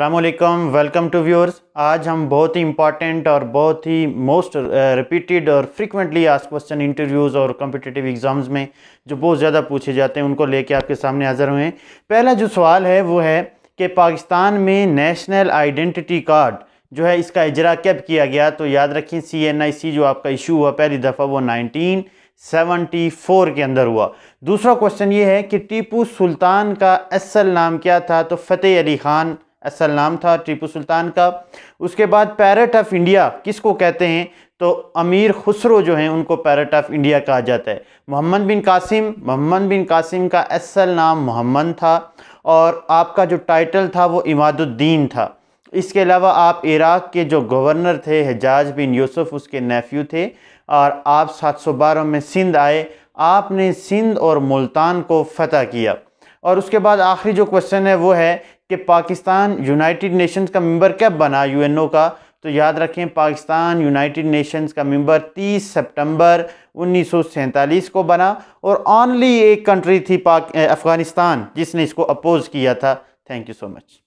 अल्लाम welcome to viewers आज हम बहुत ही इंपॉर्टेंट और बहुत ही मोस्ट रिपीटेड uh, और फ्रिक्वेंटली आज क्वेश्चन इंटरव्यूज़ और कॉम्पिटिटिव एग्ज़ाम्स में जो बहुत ज़्यादा पूछे जाते हैं उनको लेके आपके सामने हाज़िर हुए हैं पहला जो सवाल है वो है कि पाकिस्तान में नेशनल आइडेंटिटी कार्ड जो है इसका इजरा कब किया गया तो याद रखें सी एन आई सी जो आपका इशू हुआ पहली दफ़ा वो नाइनटीन सेवेंटी फोर के अंदर हुआ दूसरा क्वेश्चन ये है कि टीपू सुल्तान का असल नाम क्या था तो फ़तेह अली ख़ान असल नाम था टीपू सुल्तान का उसके बाद पैरट ऑफ इंडिया किसको कहते हैं तो अमीर खुसरो जो हैं उनको पैरट ऑफ इंडिया कहा जाता है मोहम्मद बिन कासिम मोहम्मद बिन कासिम का असल नाम मोहम्मद था और आपका जो टाइटल था वो इमादुद्दीन था इसके अलावा आप इराक़ के जो गवर्नर थे हजाज बिन यूसुफ उसके नेफ्यू थे और आप 712 में सिंध आए आपने सिंध और मुल्तान को फतह किया और उसके बाद आखिरी जो क्वेश्चन है वो है कि पाकिस्तान यूनाइटेड नेशंस का मेंबर कब बना यूएनओ का तो याद रखें पाकिस्तान यूनाइटेड नेशंस का मेंबर 30 सितंबर उन्नीस को बना और ऑनली एक कंट्री थी पाक अफ़गानिस्तान जिसने इसको अपोज़ किया था थैंक यू सो मच